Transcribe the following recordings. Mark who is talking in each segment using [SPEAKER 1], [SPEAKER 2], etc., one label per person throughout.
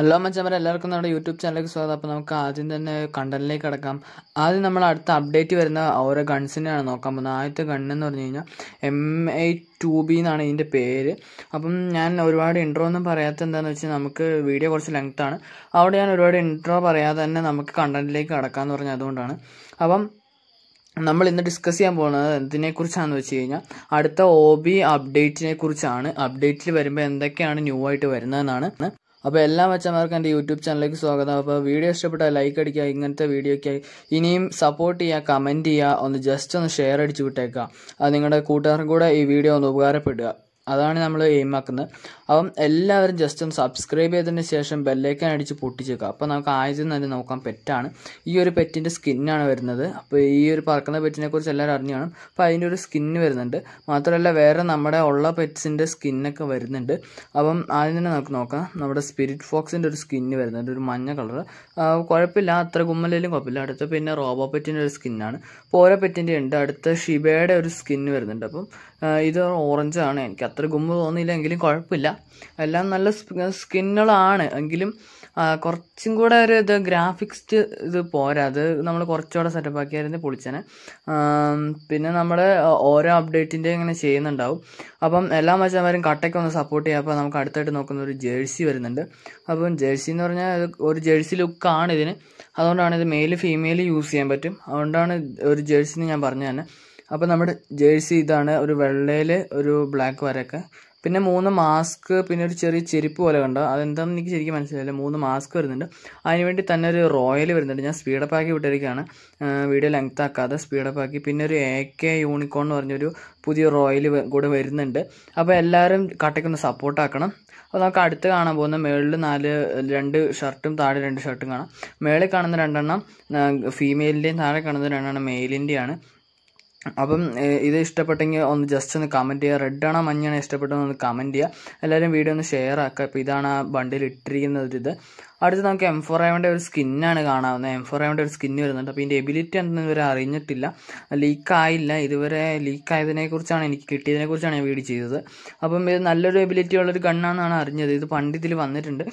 [SPEAKER 1] hello മച്ചവരെ എല്ലാവർക്കും നമ്മുടെ YouTube ചാനലിലേക്ക് സ്വാഗതം അപ്പോൾ നമുക്ക് ആദ്യം തന്നെ കണ്ടന്റിലേക്ക് കിടക്കാം ആദ്യം നമ്മൾ അടുത്ത അപ്ഡേറ്റ് വരുന്ന ഓരോ ഗൺസിനെയാണ് നോക്കാൻ പോകുന്നത് ആദ്യത്തെ ഗണ്ണെന്ന് പറഞ്ഞു കഴിഞ്ഞാൽ എം ഐ ടു ബി എന്നാണ് ഇതിൻ്റെ പേര് അപ്പം ഞാൻ ഒരുപാട് ഇൻട്രോ ഒന്നും പറയാത്ത എന്താണെന്ന് വെച്ചാൽ നമുക്ക് വീഡിയോ കുറച്ച് ലെങ്ത് ആണ് അവിടെ ഞാൻ ഒരുപാട് ഇൻട്രോ പറയാതെ തന്നെ നമുക്ക് കണ്ടന്റിലേക്ക് കിടക്കാമെന്ന് പറഞ്ഞത് അതുകൊണ്ടാണ് അപ്പം നമ്മൾ ഇന്ന് ഡിസ്കസ് ചെയ്യാൻ പോകുന്നത് എന്തിനെക്കുറിച്ചാണെന്ന് വെച്ച് കഴിഞ്ഞാൽ അടുത്ത ഒ ബി അപ്ഡേറ്റിനെ കുറിച്ചാണ് അപ്ഡേറ്റിൽ വരുമ്പോൾ എന്തൊക്കെയാണ് ന്യൂ ആയിട്ട് വരുന്നതെന്നാണ് അപ്പോൾ എല്ലാ അച്ഛന്മാർക്കും എൻ്റെ യൂട്യൂബ് ചാനലിലേക്ക് സ്വാഗതം അപ്പോൾ വീഡിയോ ഇഷ്ടപ്പെട്ടാൽ ലൈക്ക് അടിക്കുക ഇങ്ങനത്തെ വീഡിയോയ്ക്കായി ഇനിയും സപ്പോർട്ട് ചെയ്യുക കമൻറ്റ് ചെയ്യുക ഒന്ന് ജസ്റ്റ് ഒന്ന് ഷെയർ അടിച്ചു വിട്ടേക്കുക അത് നിങ്ങളുടെ കൂട്ടുകാർക്കും കൂടെ ഈ വീഡിയോ ഒന്ന് ഉപകാരപ്പെടുക അതാണ് നമ്മൾ എയിം ആക്കുന്നത് അപ്പം എല്ലാവരും ജസ്റ്റ് ഒന്ന് സബ്സ്ക്രൈബ് ചെയ്തതിന് ശേഷം ബെല്ലേക്കൻ അടിച്ച് പൊട്ടിച്ചേക്കുക അപ്പോൾ നമുക്ക് ആദ്യം തന്നെ നോക്കാം പെറ്റാണ് ഈ ഒരു പെറ്റിൻ്റെ സ്കിന്നാണ് വരുന്നത് അപ്പോൾ ഈ ഒരു പറക്കുന്ന പെറ്റിനെ കുറിച്ച് എല്ലാവരും അറിഞ്ഞു കാണും അപ്പോൾ അതിൻ്റെ ഒരു സ്കിന്ന് വരുന്നുണ്ട് മാത്രമല്ല വേറെ നമ്മുടെ ഉള്ള പെറ്റ്സിൻ്റെ സ്കിന്നൊക്കെ വരുന്നുണ്ട് അപ്പം ആദ്യം തന്നെ നമുക്ക് നോക്കാം നമ്മുടെ സ്പിരിറ്റ് ഫോക്സിൻ്റെ ഒരു സ്കിന്ന് വരുന്നുണ്ട് ഒരു മഞ്ഞ കളർ കുഴപ്പമില്ല അത്ര കുമ്മലേലും കുഴപ്പമില്ല അടുത്ത പിന്നെ റോബോ പെറ്റിൻ്റെ ഒരു സ്കിന്നാണ് അപ്പോൾ ഓരോ പെറ്റിൻ്റെ ഉണ്ട് അടുത്ത ഷിബയുടെ ഒരു സ്കിന്ന് വരുന്നുണ്ട് അപ്പം ഇത് ഓറഞ്ചാണ് എനിക്ക് അത്ര ഗുമ്മ തോന്നിയില്ലെങ്കിലും കുഴപ്പമില്ല എല്ലാം നല്ല സ്കിന്നുകളാണ് എങ്കിലും കുറച്ചും കൂടെ ഒരു ഇത് ഗ്രാഫിക്സ് ഇത് പോരാ അത് നമ്മൾ കുറച്ചുകൂടെ സെറ്റപ്പ് ആക്കിയായിരുന്നു പൊളിച്ചനെ പിന്നെ നമ്മൾ ഓരോ അപ്ഡേറ്റിൻ്റെ ഇങ്ങനെ ചെയ്യുന്നുണ്ടാവും അപ്പം എല്ലാ മച്ചന്മാരും കട്ടയ്ക്ക് ഒന്ന് സപ്പോർട്ട് ചെയ്യാം അപ്പോൾ നമുക്ക് അടുത്തായിട്ട് നോക്കുന്ന ഒരു ജേഴ്സി വരുന്നുണ്ട് അപ്പം ജേഴ്സി എന്ന് പറഞ്ഞാൽ ഒരു ജേഴ്സി ലുക്കാണ് ഇതിന് അതുകൊണ്ടാണ് ഇത് മെയിൽ ഫീമെയിൽ യൂസ് ചെയ്യാൻ പറ്റും അതുകൊണ്ടാണ് ഒരു ജേഴ്സി എന്ന് ഞാൻ പറഞ്ഞു തന്നെ അപ്പോൾ നമ്മുടെ ജേഴ്സി ഇതാണ് ഒരു വെള്ളയിൽ ഒരു ബ്ലാക്ക് വരൊക്കെ പിന്നെ മൂന്ന് മാസ്ക് പിന്നെ ഒരു ചെറിയ ചെരുപ്പ് പോലെ കണ്ടോ അതെന്താണെന്ന് എനിക്ക് ശരിക്കും മനസ്സിലായില്ല മൂന്ന് മാസ്ക് വരുന്നുണ്ട് അതിനുവേണ്ടി തന്നെ ഒരു റോയൽ വരുന്നുണ്ട് ഞാൻ സ്പീഡപ്പ് ആക്കി വിട്ടിരിക്കുകയാണ് വീഡിയോ ലെങ്ത് ആക്കാതെ സ്പീഡപ്പ് ആക്കി പിന്നെ ഒരു എ കെ യൂണിക്കോൺ എന്ന് പറഞ്ഞൊരു പുതിയ റോയൽ കൂടെ വരുന്നുണ്ട് അപ്പോൾ എല്ലാവരും കട്ടയ്ക്കൊന്ന് സപ്പോർട്ടാക്കണം അപ്പോൾ നമുക്ക് അടുത്ത് കാണാൻ പോകുന്ന മേളിൽ നാല് രണ്ട് ഷർട്ടും താഴെ രണ്ട് ഷർട്ടും കാണാം മേളിൽ കാണുന്ന രണ്ടെണ്ണം ഫീമെയിലിൻ്റെയും താഴെ കാണുന്ന രണ്ടെണ്ണം മെയിലിൻ്റെയാണ് അപ്പം ഇത് ഇഷ്ടപ്പെട്ടെങ്കിൽ ഒന്ന് ജസ്റ്റ് ഒന്ന് കമൻറ്റ് ചെയ്യുക റെഡാണോ മഞ്ഞാണോ ഇഷ്ടപ്പെട്ടതെന്ന് ഒന്ന് കമൻറ്റ് ചെയ്യുക എല്ലാവരും വീഡിയോ ഒന്ന് ഷെയർ ആക്കുക അപ്പോൾ ഇതാണ് ആ ബണ്ടിൽ ഇട്ടിരിക്കുന്ന ഒരു ഇത് അടുത്ത് നമുക്ക് എം ഫോർ ഐവൻ്റെ ഒരു സ്കിന്നാണ് കാണാവുന്നത് എം ഫോർ ഐവൻ്റെ ഒരു സ്കിന്ന് വരുന്നുണ്ട് അപ്പോൾ ഇതിൻ്റെ എബിലിറ്റി എന്തെന്ന് ഇവരെ അറിഞ്ഞിട്ടില്ല ലീക്കായില്ല ഇതുവരെ കുറിച്ചാണ് എനിക്ക് കുറിച്ചാണ് ഞാൻ വീഡിയോ ചെയ്തത് അപ്പം ഇത് നല്ലൊരു എബിലിറ്റി ഉള്ളൊരു ഗണ്ണാണെന്നാണ് അറിഞ്ഞത് ഇത് പണ്ട് ഇതിൽ വന്നിട്ടുണ്ട്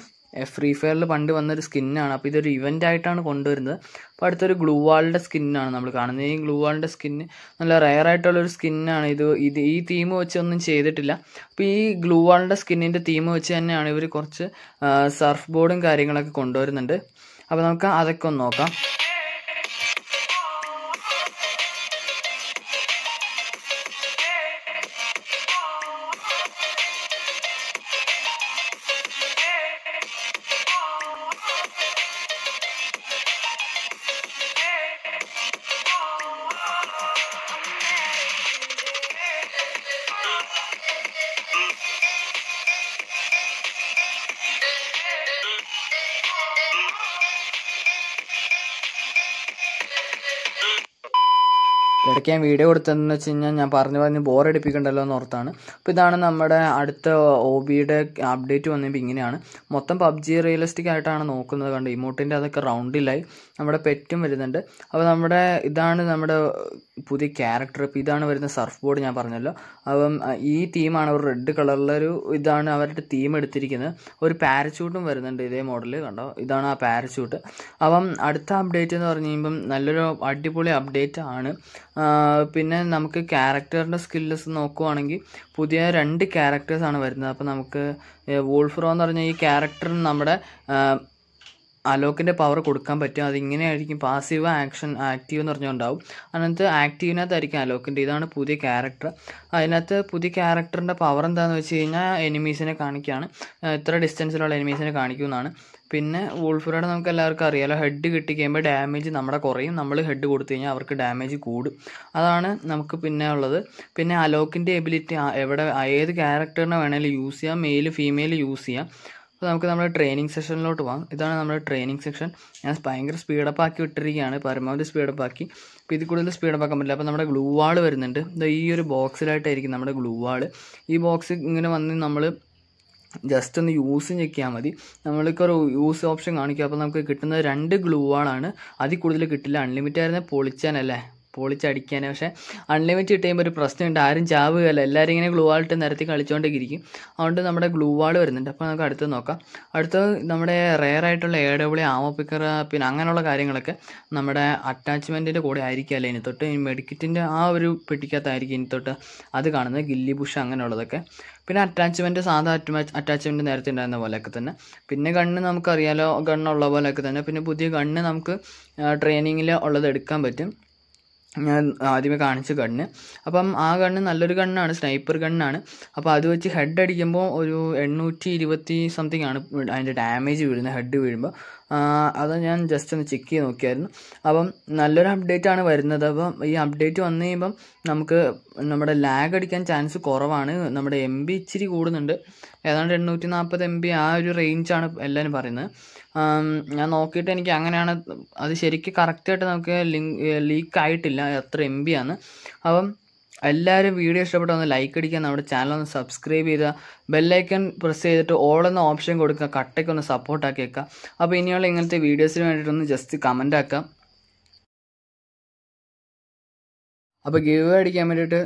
[SPEAKER 1] ഫ്രീ ഫയറിൽ പണ്ട് വന്നൊരു സ്കിന്നാണ് അപ്പോൾ ഇതൊരു ഇവൻ്റ് ആയിട്ടാണ് കൊണ്ടുവരുന്നത് അപ്പോൾ അടുത്തൊരു ഗ്ലൂ വാളിൻ്റെ സ്കിന്നാണ് നമ്മൾ കാണുന്നത് ഈ ഗ്ലൂ വാളിൻ്റെ സ്കിന്ന് നല്ല റയർ ആയിട്ടുള്ളൊരു സ്കിന്നാണ് ഇത് ഇത് ഈ തീം വെച്ചൊന്നും ചെയ്തിട്ടില്ല അപ്പോൾ ഈ ഗ്ലൂ വാളിൻ്റെ സ്കിന്നിൻ്റെ തീം വെച്ച് തന്നെയാണ് ഇവർ കുറച്ച് സർഫ് ബോർഡും കാര്യങ്ങളൊക്കെ കൊണ്ടുവരുന്നുണ്ട് അപ്പോൾ നമുക്ക് അതൊക്കെ ഒന്ന് നോക്കാം ഇടയ്ക്ക് ഞാൻ വീഡിയോ കൊടുത്തതെന്ന് വെച്ച് കഴിഞ്ഞാൽ ഞാൻ പറഞ്ഞു പറഞ്ഞ് ബോറടിപ്പിക്കണ്ടല്ലോ എന്ന് ഓർത്താണ് അപ്പോൾ ഇതാണ് നമ്മുടെ അടുത്ത ഒ ബിയുടെ അപ്ഡേറ്റ് വന്നപ്പോൾ ഇങ്ങനെയാണ് മൊത്തം പബ്ജി റിയലിസ്റ്റിക് ആയിട്ടാണ് നോക്കുന്നത് കണ്ട് ഇമോട്ടിൻ്റെ അതൊക്കെ റൗണ്ടിലായി നമ്മുടെ പെറ്റും വരുന്നുണ്ട് അപ്പോൾ നമ്മുടെ ഇതാണ് നമ്മുടെ പുതിയ ക്യാരക്ടർ ഇപ്പോൾ ഇതാണ് വരുന്ന സർഫ് ബോർഡ് ഞാൻ പറഞ്ഞല്ലോ അപ്പം ഈ തീമാണ് ഒരു റെഡ് കളറിലൊരു ഇതാണ് അവരുടെ തീം എടുത്തിരിക്കുന്നത് ഒരു പാരച്യൂട്ടും വരുന്നുണ്ട് ഇതേ മോഡൽ കണ്ടോ ഇതാണ് ആ പാരച്യൂട്ട് അപ്പം അടുത്ത അപ്ഡേറ്റ് എന്ന് പറഞ്ഞു കഴിയുമ്പം നല്ലൊരു അടിപൊളി അപ്ഡേറ്റ് ആണ് പിന്നെ നമുക്ക് ക്യാരക്ടറിൻ്റെ സ്കില്ലസ് നോക്കുവാണെങ്കിൽ പുതിയ രണ്ട് ക്യാരക്ടേഴ്സാണ് വരുന്നത് അപ്പോൾ നമുക്ക് വോൾഫ്രോ എന്ന് പറഞ്ഞ ഈ ക്യാരക്ടർ നമ്മുടെ അലോക്കിൻ്റെ പവർ കൊടുക്കാൻ പറ്റും അതിങ്ങനെയായിരിക്കും പാസീവ് ആക്ഷൻ ആക്റ്റീവ് എന്ന് പറഞ്ഞുണ്ടാവും അതിനകത്ത് ആക്റ്റീവിനകത്തായിരിക്കും അലോക്കിൻ്റെ ഇതാണ് പുതിയ ക്യാരക്ടർ അതിനകത്ത് പുതിയ ക്യാരക്ടറിൻ്റെ പവർ എന്താണെന്ന് വെച്ച് കഴിഞ്ഞാൽ എനിമീസിനെ കാണിക്കുകയാണ് ഇത്ര ഡിസ്റ്റൻസിലുള്ള എനിമീസിനെ കാണിക്കുമെന്നാണ് പിന്നെ വോൾഫ്രയുടെ നമുക്ക് എല്ലാവർക്കും അറിയാലോ ഹെഡ് കിട്ടി കഴിയുമ്പോൾ ഡാമേജ് നമ്മുടെ കുറയും നമ്മൾ ഹെഡ് കൊടുത്തു കഴിഞ്ഞാൽ അവർക്ക് ഡാമേജ് കൂടും അതാണ് നമുക്ക് പിന്നെ ഉള്ളത് പിന്നെ അലോക്കിൻ്റെ എബിലിറ്റി എവിടെ ഏത് ക്യാരക്ടറിനെ വേണമെങ്കിലും യൂസ് ചെയ്യാം മെയിൽ ഫീമെയിൽ യൂസ് ചെയ്യാം അപ്പോൾ നമുക്ക് നമ്മുടെ ട്രെയിനിങ് സെഷനിലോട്ട് പോകാം ഇതാണ് നമ്മുടെ ട്രെയിനിങ് സെക്ഷൻ ഞാൻ ഭയങ്കര സ്പീഡപ്പ് ആക്കി വിട്ടിരിക്കുകയാണ് പരമാവധി സ്പീഡപ്പ് ആക്കി അപ്പോൾ ഇത് കൂടുതൽ സ്പീഡപ്പ് ആക്കാൻ പറ്റില്ല അപ്പോൾ നമ്മുടെ ഗ്ലൂ വാൾ വരുന്നുണ്ട് ഈ ഒരു ബോക്സിലായിട്ടായിരിക്കും നമ്മുടെ ഗ്ലൂ വാൾ ഈ ബോക്സ് ഇങ്ങനെ വന്ന് നമ്മൾ ജസ്റ്റ് ഒന്ന് യൂസ് ചെയ്യാൽ മതി നമ്മൾക്ക് ഒരു യൂസ് ഓപ്ഷൻ കാണിക്കുക അപ്പോൾ നമുക്ക് കിട്ടുന്ന രണ്ട് ഗ്ലൂ വാളാണ് അതിൽ കൂടുതൽ കിട്ടില്ല അൺലിമിറ്റഡ് ആയിരുന്ന പൊളിച്ചാനല്ലേ പൊളിച്ചടിക്കാൻ പക്ഷേ അൺലിമിറ്റഡ് കിട്ടി കഴിയുമ്പോൾ ഒരു പ്രശ്നമുണ്ട് ആരും ചാവുകയല്ല എല്ലാവരും ഇങ്ങനെ ഗ്ലൂ വാൾ ഇട്ട് നിരത്തി കളിച്ചുകൊണ്ടേയിരിക്കും അതുകൊണ്ട് നമ്മുടെ ഗ്ലൂ വാൾ വരുന്നുണ്ട് അപ്പോൾ നമുക്ക് അടുത്ത് നോക്കാം അടുത്ത നമ്മുടെ റെയർ ആയിട്ടുള്ള എ ഡബ്ല്യു ആമോ പിക്കർ പിന്നെ അങ്ങനെയുള്ള കാര്യങ്ങളൊക്കെ നമ്മുടെ അറ്റാച്ച്മെൻറ്റിൻ്റെ കൂടെ അല്ലേ ഇനി തൊട്ട് മെഡിക്കറ്റിൻ്റെ ആ ഒരു പെട്ടിക്കകത്തായിരിക്കും ഇനി തൊട്ട് അത് കാണുന്നത് ഗില്ലി ബുഷ് അങ്ങനെയുള്ളതൊക്കെ പിന്നെ അറ്റാച്ച്മെൻറ്റ് സാധാ അറ്റാച്ച്മെൻറ്റ് നേരത്തെ ഉണ്ടായിരുന്ന പോലെയൊക്കെ തന്നെ പിന്നെ കണ്ണ് നമുക്കറിയാലോ കണ്ണുള്ള പോലെയൊക്കെ തന്നെ പിന്നെ പുതിയ കണ്ണ് നമുക്ക് ട്രെയിനിങ്ങിൽ ഉള്ളത് എടുക്കാൻ പറ്റും ഞാൻ ആദ്യമേ കാണിച്ച ഗണ്ണ് അപ്പം ആ ഗണ്ണ് നല്ലൊരു ഗണ്ണാണ് സ്നൈപ്പർ ഗണ്ണാണ് അപ്പോൾ അത് വെച്ച് ഹെഡ് അടിക്കുമ്പോൾ ഒരു എണ്ണൂറ്റി ഇരുപത്തി സംതിങ് ആണ് അതിൻ്റെ ഡാമേജ് വീഴുന്നത് ഹെഡ് വീഴുമ്പോൾ അത് ഞാൻ ജസ്റ്റ് ഒന്ന് ചെക്ക് ചെയ്ത് നോക്കിയായിരുന്നു അപ്പം നല്ലൊരു അപ്ഡേറ്റ് ആണ് വരുന്നത് അപ്പം ഈ അപ്ഡേറ്റ് വന്നു കഴിയുമ്പം നമുക്ക് നമ്മുടെ ലാഗ് അടിക്കാൻ ചാൻസ് കുറവാണ് നമ്മുടെ എം ബി ഇച്ചിരി കൂടുന്നുണ്ട് ഏതാണ്ട് എണ്ണൂറ്റി നാൽപ്പത് എം ബി ആ ഒരു റേഞ്ചാണ് എല്ലാവരും പറയുന്നത് ഞാൻ നോക്കിയിട്ട് എനിക്ക് അങ്ങനെയാണ് അത് ശരിക്കും കറക്റ്റായിട്ട് നമുക്ക് ലിങ്ക് ലീക്ക് ആയിട്ടില്ല എത്ര എം ബി ആണ് അപ്പം എല്ലാവരും വീഡിയോ ഇഷ്ടപ്പെട്ട ഒന്ന് ലൈക്ക് അടിക്കുക നമ്മുടെ ചാനൽ ഒന്ന് സബ്സ്ക്രൈബ് ചെയ്യുക ബെല്ലൈക്കൺ പ്രസ് ചെയ്തിട്ട് ഓൾ എന്ന ഓപ്ഷൻ കൊടുക്കുക കട്ടയ്ക്ക് ഒന്ന് സപ്പോർട്ടാക്കി വെക്കുക അപ്പോൾ ഇനിയുള്ള ഇങ്ങനത്തെ വീഡിയോസിന് വേണ്ടിയിട്ടൊന്ന് ജസ്റ്റ് കമൻ്റ് ആക്കുക അപ്പോൾ ഗീവ് അടിക്കാൻ വേണ്ടിയിട്ട്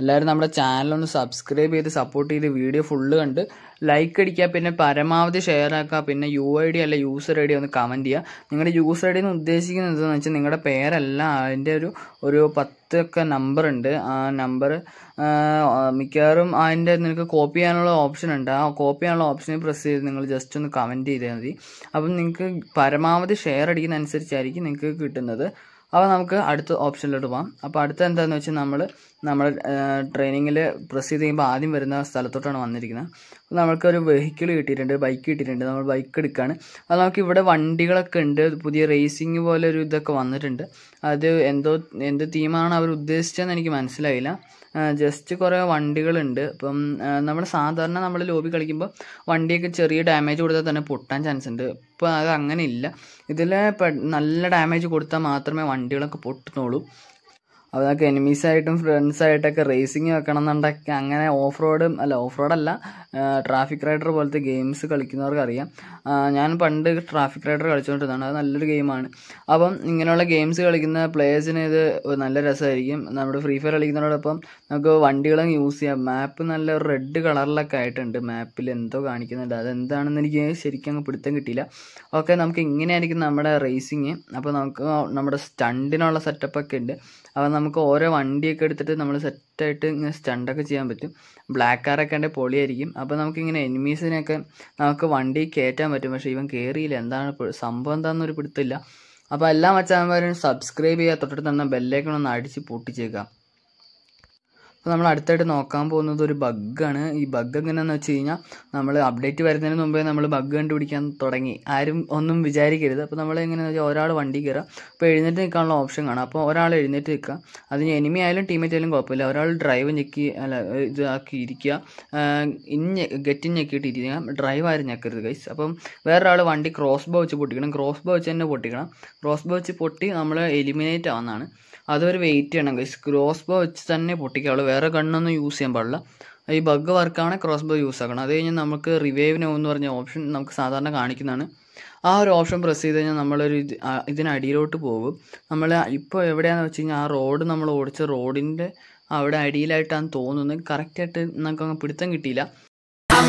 [SPEAKER 1] എല്ലാവരും നമ്മുടെ ചാനലൊന്ന് സബ്സ്ക്രൈബ് ചെയ്ത് സപ്പോർട്ട് ചെയ്ത് വീഡിയോ ഫുള്ള് കണ്ട് ലൈക്ക് അടിക്കുക പിന്നെ പരമാവധി ഷെയർ ആക്കുക പിന്നെ യു ഐ ഡി അല്ല യൂസർ ഐ ഡി ഒന്ന് കമൻറ്റ് ചെയ്യുക നിങ്ങളുടെ യൂസർ ഐ ഡി എന്ന് ഉദ്ദേശിക്കുന്നത് എന്താണെന്ന് വെച്ചാൽ നിങ്ങളുടെ പേരല്ല അതിൻ്റെ ഒരു ഒരു പത്തൊക്കെ നമ്പർ ഉണ്ട് ആ നമ്പർ മിക്കവാറും അതിൻ്റെ നിങ്ങൾക്ക് കോപ്പി ചെയ്യാനുള്ള ഓപ്ഷൻ ഉണ്ട് ആ കോപ്പി ചെയ്യാനുള്ള ഓപ്ഷനിൽ പ്രസ് ചെയ്ത് നിങ്ങൾ ജസ്റ്റ് ഒന്ന് കമൻറ്റ് ചെയ്താൽ മതി അപ്പം നിങ്ങൾക്ക് പരമാവധി ഷെയർ അടിക്കുന്ന അനുസരിച്ചായിരിക്കും നിങ്ങൾക്ക് കിട്ടുന്നത് അപ്പോൾ നമുക്ക് അടുത്ത ഓപ്ഷനിലോട്ട് പോകാം അപ്പോൾ അടുത്ത എന്താണെന്ന് വെച്ചാൽ നമ്മൾ നമ്മൾ ട്രെയിനിങ്ങിൽ പ്രസ് ചെയ്ത് കഴിയുമ്പോൾ ആദ്യം വരുന്ന സ്ഥലത്തോട്ടാണ് വന്നിരിക്കുന്നത് അപ്പോൾ നമുക്ക് ഒരു വെഹിക്കിൾ കിട്ടിയിട്ടുണ്ട് ബൈക്ക് കിട്ടിയിട്ടുണ്ട് നമ്മൾ ബൈക്ക് എടുക്കുകയാണ് അത് നമുക്ക് ഇവിടെ വണ്ടികളൊക്കെ ഉണ്ട് പുതിയ റേസിംഗ് പോലെ ഒരു ഇതൊക്കെ വന്നിട്ടുണ്ട് അത് എന്തോ എന്ത് തീമാണ് അവർ ഉദ്ദേശിച്ചതെന്ന് എനിക്ക് മനസ്സിലായില്ല ജസ്റ്റ് കുറേ വണ്ടികളുണ്ട് ഇപ്പം നമ്മൾ സാധാരണ നമ്മൾ ലോബി കളിക്കുമ്പോൾ വണ്ടിയൊക്കെ ചെറിയ ഡാമേജ് കൊടുത്താൽ തന്നെ പൊട്ടാൻ ചാൻസ് ഉണ്ട് ഇപ്പോൾ അത് അങ്ങനെ ഇല്ല ഇതിൽ നല്ല ഡാമേജ് കൊടുത്താൽ മാത്രമേ വണ്ടികളൊക്കെ പൊട്ടുന്നുള്ളൂ അപ്പോൾ നമുക്ക് എനിമീസായിട്ടും ഫ്രണ്ട്സായിട്ടൊക്കെ റേസിംഗ് വെക്കണം എന്നുണ്ടെങ്കിൽ അങ്ങനെ ഓഫ് റോഡും അല്ല ഓഫ് റോഡല്ല ട്രാഫിക് റൈഡർ പോലത്തെ ഗെയിംസ് കളിക്കുന്നവർക്ക് അറിയാം ഞാൻ പണ്ട് ട്രാഫിക് റൈഡർ കളിച്ചുകൊണ്ടിരുന്നതാണ് അത് നല്ലൊരു ഗെയിമാണ് അപ്പം ഇങ്ങനെയുള്ള ഗെയിംസ് കളിക്കുന്ന പ്ലേയേഴ്സിന് ഇത് നല്ല രസമായിരിക്കും നമ്മുടെ ഫ്രീ ഫയർ കളിക്കുന്നതോടൊപ്പം നമുക്ക് വണ്ടികളും യൂസ് ചെയ്യാം മാപ്പ് നല്ല റെഡ് കളറിലൊക്കെ ആയിട്ടുണ്ട് മാപ്പിൽ എന്തോ കാണിക്കുന്നുണ്ട് അതെന്താണെന്ന് എനിക്ക് ശരിക്കും അങ്ങ് പിടുത്തം കിട്ടിയില്ല ഓക്കെ നമുക്ക് ഇങ്ങനെയായിരിക്കും നമ്മുടെ റേസിങ് അപ്പോൾ നമുക്ക് നമ്മുടെ സ്റ്റണ്ടിനുള്ള സെറ്റപ്പൊക്കെ ഉണ്ട് അപ്പോൾ നമുക്ക് ഓരോ വണ്ടിയൊക്കെ എടുത്തിട്ട് നമ്മൾ സെറ്റായിട്ട് ഇങ്ങനെ സ്റ്റണ്ടൊക്കെ ചെയ്യാൻ പറ്റും ബ്ലാക്ക് കാറൊക്കെ ഉണ്ടെങ്കിൽ പൊളിയായിരിക്കും അപ്പോൾ നമുക്കിങ്ങനെ എനിമീസിനെയൊക്കെ നമുക്ക് വണ്ടി കയറ്റാൻ പറ്റും പക്ഷേ ഇവൻ കയറിയില്ല എന്താണ് സംഭവം എന്താണെന്നൊരു പിടുത്തില്ല അപ്പോൾ എല്ലാ മച്ചാന്മാരും സബ്സ്ക്രൈബ് ചെയ്യുക തൊട്ടടുത്ത് തന്നെ ഒന്ന് അടിച്ച് പൊട്ടിച്ചേക്കാം അപ്പോൾ നമ്മൾ അടുത്തായിട്ട് നോക്കാൻ പോകുന്നത് ഒരു ബഗ്ഗാണ് ഈ ബഗ് എങ്ങനെയാന്ന് വെച്ച് കഴിഞ്ഞാൽ നമ്മൾ അപ്ഡേറ്റ് വരുന്നതിന് മുമ്പേ നമ്മൾ ബഗ് കണ്ടുപിടിക്കാൻ തുടങ്ങി ആരും ഒന്നും വിചാരിക്കരുത് അപ്പോൾ നമ്മൾ എങ്ങനെയാണെന്ന് വെച്ചാൽ ഒരാൾ വണ്ടി കയറാം അപ്പോൾ എഴുന്നേറ്റ് നിൽക്കാനുള്ള ഓപ്ഷൻ കാണാം അപ്പോൾ ഒരാൾ എഴുന്നേറ്റ് നിൽക്കുക അതിന് എനിമി ആയാലും ടീമേറ്റ് ആയാലും കുഴപ്പമില്ല ഒരാൾ ഡ്രൈവ് ഞെക്കി അല്ല ഇതാക്കി ഇരിക്കുക ഇഞ്ഞ് ഗെറ്റിൻ ഞെക്കിയിട്ട് ഇരിക്കുക ഡ്രൈവ് ആരും ഞെക്കരുത് ഗൈസ് അപ്പം വേറൊരാൾ വണ്ടി ക്രോസ് ബോ വെച്ച് പൊട്ടിക്കണം ക്രോസ് ബോ വെച്ച് തന്നെ പൊട്ടിക്കണം ക്രോസ് ബോ വെച്ച് പൊട്ടി നമ്മൾ എലിമിനേറ്റ് ആവുന്നതാണ് അതൊരു വെയിറ്റ് ചെയ്യണം ഗൈസ് ക്രോസ് ബോ വെച്ച് തന്നെ പൊട്ടിക്കാവുള്ളൂ വേറെ ഗണ്ണൊന്നും യൂസ് ചെയ്യാൻ പാടില്ല ഈ ബഗ് വർക്കാണ് ക്രോസ് ബോ യൂസ് ആക്കണം അത് കഴിഞ്ഞാൽ നമുക്ക് നോ എന്ന് പറഞ്ഞ ഓപ്ഷൻ നമുക്ക് സാധാരണ കാണിക്കുന്നതാണ് ആ ഒരു ഓപ്ഷൻ പ്രസ് ചെയ്ത് കഴിഞ്ഞാൽ നമ്മളൊരു ഇത് ഇതിനടിയിലോട്ട് പോകും നമ്മൾ ഇപ്പോൾ എവിടെയാണെന്ന് വെച്ച് കഴിഞ്ഞാൽ ആ റോഡ് നമ്മൾ ഓടിച്ച റോഡിൻ്റെ അവിടെ അടിയിലായിട്ടാണ് തോന്നുന്നത് കറക്റ്റായിട്ട് നമുക്ക് അങ്ങ് പിടുത്തം കിട്ടിയില്ല